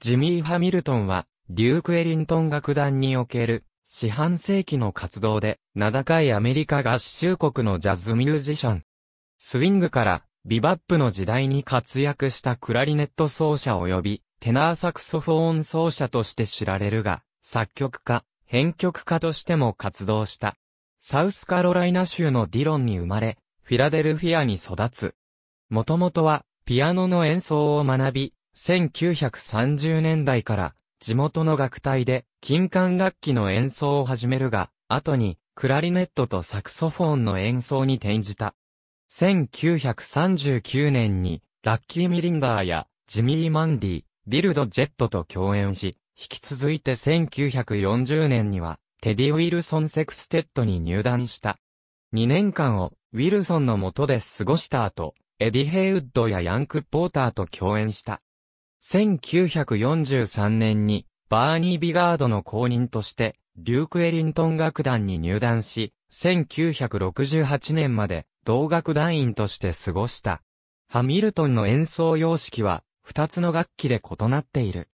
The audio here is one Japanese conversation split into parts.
ジミー・ハミルトンは、デューク・エリントン楽団における、四半世紀の活動で、名高いアメリカ合衆国のジャズミュージシャン。スウィングから、ビバップの時代に活躍したクラリネット奏者及び、テナーサクソフォーン奏者として知られるが、作曲家、編曲家としても活動した。サウスカロライナ州のディロンに生まれ、フィラデルフィアに育つ。もともとは、ピアノの演奏を学び、1930年代から地元の楽隊で金管楽器の演奏を始めるが、後にクラリネットとサクソフォンの演奏に転じた。1939年にラッキー・ミリンダーやジミー・マンディ、ビルド・ジェットと共演し、引き続いて1940年にはテディ・ウィルソン・セクステッドに入団した。2年間をウィルソンの下で過ごした後、エディ・ヘイウッドやヤンク・ポーターと共演した。1943年に、バーニー・ビガードの後任として、デューク・エリントン楽団に入団し、1968年まで同楽団員として過ごした。ハミルトンの演奏様式は、二つの楽器で異なっている。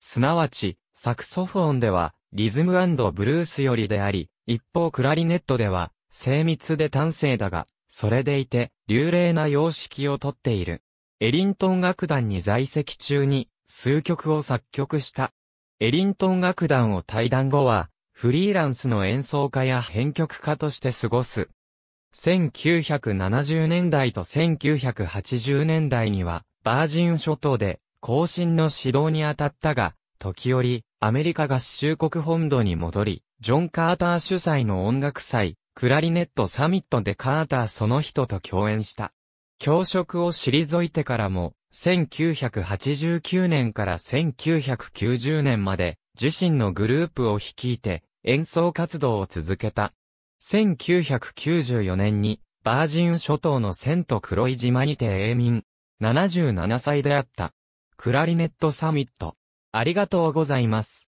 すなわち、サクソフォンでは、リズムブルースよりであり、一方クラリネットでは、精密で端正だが、それでいて、流麗な様式をとっている。エリントン楽団に在籍中に数曲を作曲した。エリントン楽団を退団後は、フリーランスの演奏家や編曲家として過ごす。1970年代と1980年代には、バージン諸島で、後進の指導に当たったが、時折、アメリカ合衆国本土に戻り、ジョン・カーター主催の音楽祭、クラリネットサミットでカーターその人と共演した。教職を退いてからも、1989年から1990年まで、自身のグループを率いて、演奏活動を続けた。1994年に、バージン諸島のセント黒い島にて永民。77歳であった。クラリネットサミット。ありがとうございます。